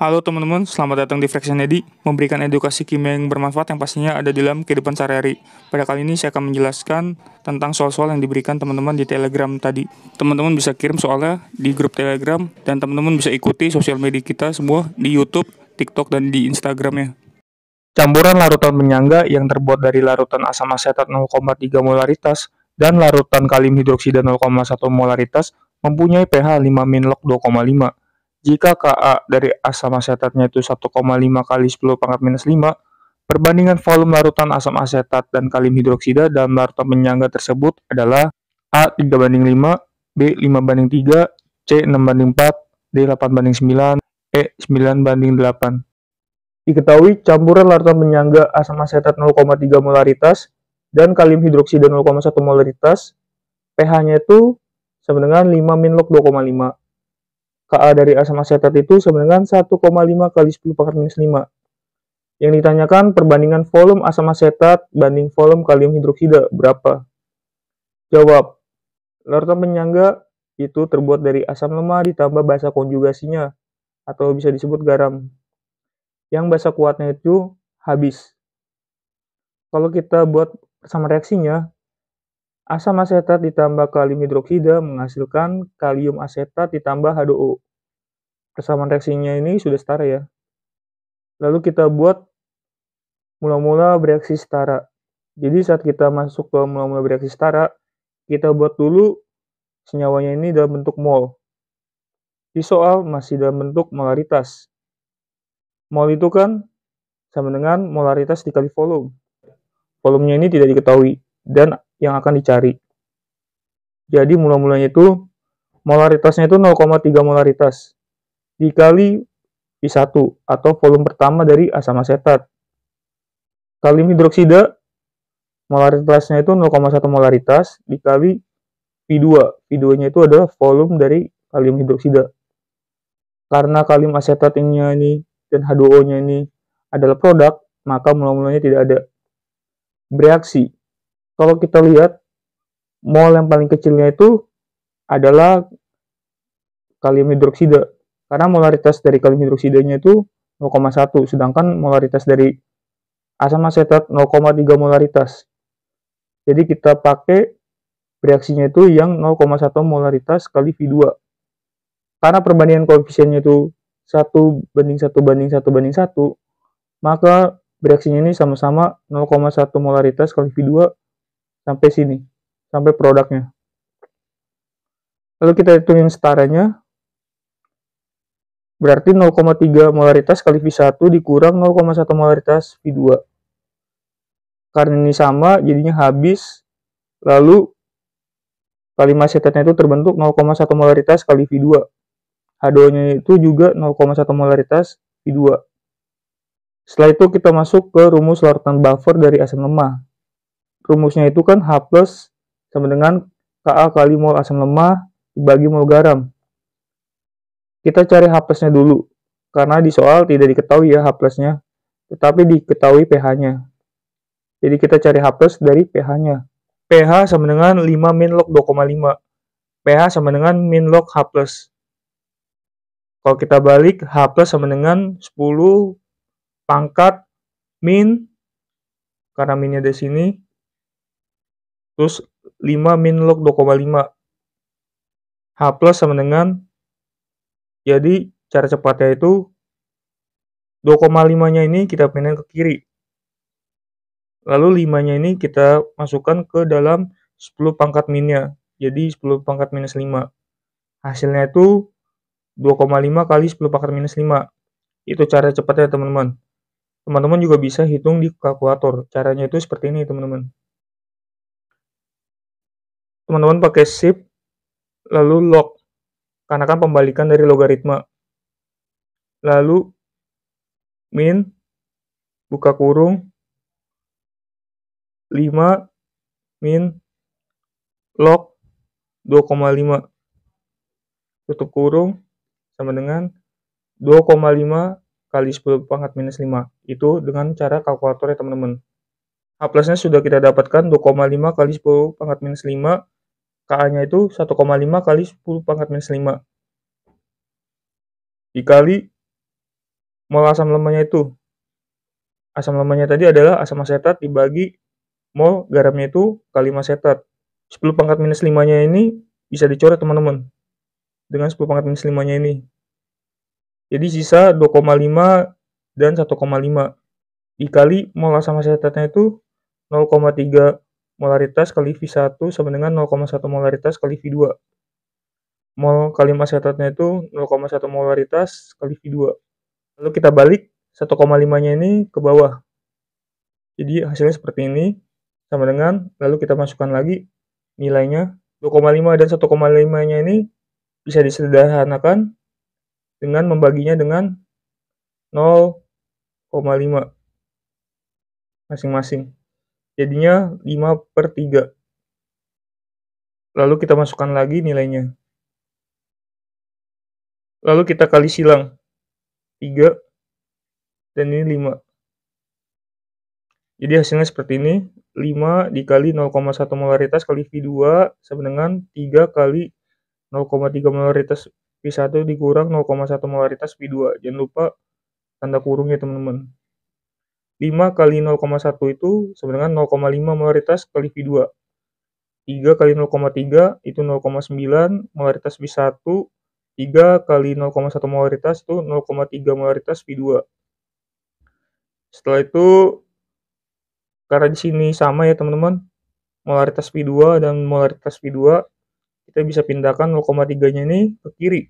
Halo teman-teman, selamat datang di Fraction Eddy, memberikan edukasi kimia yang bermanfaat yang pastinya ada di dalam kehidupan sehari-hari. Pada kali ini saya akan menjelaskan tentang soal-soal yang diberikan teman-teman di Telegram tadi. Teman-teman bisa kirim soalnya di grup Telegram dan teman-teman bisa ikuti sosial media kita semua di YouTube, TikTok, dan di Instagram ya. Campuran larutan penyangga yang terbuat dari larutan asam asetat 0,3 molaritas dan larutan kalium hidroksida 0,1 molaritas mempunyai pH 5 log 2,5 jika KA dari asam asetatnya itu 1,5 kali 10 pangkat minus 5, perbandingan volume larutan asam asetat dan kalium hidroksida dalam larutan penyangga tersebut adalah A 3 banding 5, B 5 banding 3, C 6 banding 4, D 8 banding 9, E 9 banding 8. Diketahui campuran larutan penyangga asam asetat 0,3 molaritas dan kalium hidroksida 0,1 molaritas, pH-nya itu sama dengan 5 min log 2,5. KA dari asam asetat itu sama 1,5 kali 10 pangkat minus 5. Yang ditanyakan perbandingan volume asam asetat banding volume kalium hidroksida berapa? Jawab, larutan penyangga itu terbuat dari asam lemah ditambah basa konjugasinya atau bisa disebut garam. Yang basa kuatnya itu habis. Kalau kita buat sama reaksinya, asam asetat ditambah kalium hidroksida menghasilkan kalium asetat ditambah H2O. Persamaan reaksinya ini sudah setara ya. Lalu kita buat mula-mula bereaksi setara. Jadi saat kita masuk ke mula-mula bereaksi setara, kita buat dulu senyawanya ini dalam bentuk mol. Di soal masih dalam bentuk molaritas. Mol itu kan sama dengan molaritas dikali volume. Volumenya ini tidak diketahui dan yang akan dicari. Jadi mula-mulanya itu molaritasnya itu 0,3 molaritas dikali v 1 atau volume pertama dari asam asetat. Kalium hidroksida molaritasnya itu 0,1 molaritas dikali v 2 v P2-nya itu adalah volume dari kalium hidroksida. Karena kalium asetat ini dan H2O-nya ini adalah produk, maka mulai mulainya tidak ada bereaksi. Kalau kita lihat mol yang paling kecilnya itu adalah kalium hidroksida karena molaritas dari kalium hidroksidanya itu 0,1, sedangkan molaritas dari asam asetat 0,3 molaritas. Jadi kita pakai reaksinya itu yang 0,1 molaritas kali V2. Karena perbandingan koefisiennya itu 1 banding 1 banding 1 banding 1, maka reaksinya ini sama-sama 0,1 molaritas kali V2 sampai sini, sampai produknya. Lalu kita hitungin setaranya, Berarti 0,3 molaritas kali V1 dikurang 0,1 molaritas V2. Karena ini sama, jadinya habis. Lalu, kalimat setetnya itu terbentuk 0,1 molaritas kali V2. HDO-nya itu juga 0,1 molaritas V2. Setelah itu kita masuk ke rumus larutan buffer dari asam lemah. Rumusnya itu kan H plus sama dengan Ka kali mol asam lemah dibagi mol garam. Kita cari H plusnya dulu, karena di soal tidak diketahui ya H plusnya, tetapi diketahui pH-nya. Jadi kita cari H plus dari pH-nya. pH sama dengan 5 min log 2,5. pH sama dengan min log H plus. Kalau kita balik, H plus sama dengan 10 pangkat min, karena minnya di sini, terus 5 min log 2,5. H plus sama dengan jadi cara cepatnya itu 2,5-nya ini kita pindahin ke kiri. Lalu 5-nya ini kita masukkan ke dalam 10 pangkat minnya. Jadi 10 pangkat minus 5. Hasilnya itu 2,5 kali 10 pangkat minus 5. Itu cara cepatnya teman-teman. Teman-teman juga bisa hitung di kalkulator. Caranya itu seperti ini teman-teman. Teman-teman pakai shift lalu lock karena kan pembalikan dari logaritma. Lalu min buka kurung 5 min log 2,5 tutup kurung sama dengan 2,5 kali 10 pangkat minus 5. Itu dengan cara kalkulator ya teman-teman. A sudah kita dapatkan 2,5 kali 10 pangkat minus 5 KA-nya itu 1,5 kali 10 pangkat minus 5. Dikali mol asam lemahnya itu. Asam lemahnya tadi adalah asam asetat dibagi mol garamnya itu kali asetat. 10 pangkat minus 5-nya ini bisa dicoret teman-teman. Dengan 10 pangkat minus 5-nya ini. Jadi sisa 2,5 dan 1,5. Dikali mol asam asetatnya itu 0,3 molaritas kali V1 sama dengan 0,1 molaritas kali V2. Mol kali mass itu 0,1 molaritas kali V2. Lalu kita balik 1,5-nya ini ke bawah. Jadi hasilnya seperti ini sama dengan lalu kita masukkan lagi nilainya 2,5 dan 1,5-nya ini bisa disederhanakan dengan membaginya dengan 0,5 masing-masing jadinya 5 per 3. Lalu kita masukkan lagi nilainya. Lalu kita kali silang. 3 dan ini 5. Jadi hasilnya seperti ini. 5 dikali 0,1 molaritas kali V2 sama dengan 3 kali 0,3 molaritas V1 dikurang 0,1 molaritas V2. Jangan lupa tanda kurungnya teman-teman. 5 kali 0,1 itu sama dengan 0,5 molaritas kali V2. 3 kali 0,3 itu 0,9 molaritas V1. 3 kali 0,1 molaritas itu 0,3 molaritas V2. Setelah itu, karena di sini sama ya teman-teman, molaritas V2 dan molaritas V2, kita bisa pindahkan 0,3-nya ini ke kiri.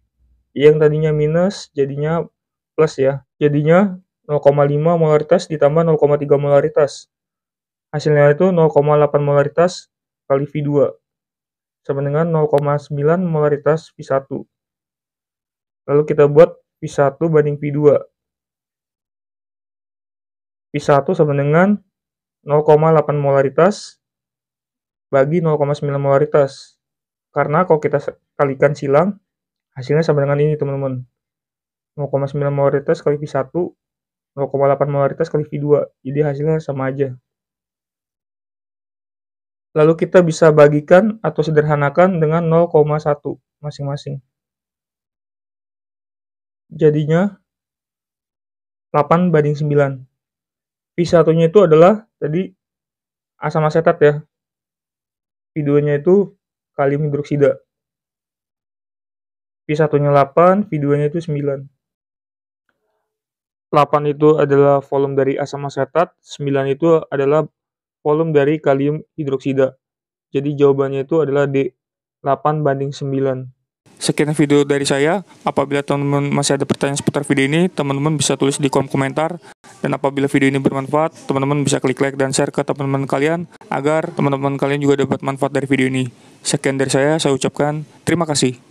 Yang tadinya minus, jadinya plus ya. Jadinya 0,5 molaritas ditambah 0,3 molaritas. Hasilnya itu 0,8 molaritas kali V2 sama dengan 0,9 molaritas V1. Lalu kita buat V1 banding V2. V1 sama dengan 0,8 molaritas bagi 0,9 molaritas. Karena kalau kita kalikan silang, hasilnya sama dengan ini teman-teman. 0,9 molaritas kali V1 0,8 molaritas kali V2. Jadi hasilnya sama aja. Lalu kita bisa bagikan atau sederhanakan dengan 0,1 masing-masing. Jadinya 8 banding 9. V1-nya itu adalah tadi asam asetat ya. V2-nya itu kalium hidroksida. V1-nya 8, V2-nya itu 9. 8 itu adalah volume dari asam asetat, 9 itu adalah volume dari kalium hidroksida. Jadi jawabannya itu adalah D, 8 banding 9. Sekian video dari saya. Apabila teman-teman masih ada pertanyaan seputar video ini, teman-teman bisa tulis di kolom komentar. Dan apabila video ini bermanfaat, teman-teman bisa klik like dan share ke teman-teman kalian agar teman-teman kalian juga dapat manfaat dari video ini. Sekian dari saya, saya ucapkan terima kasih.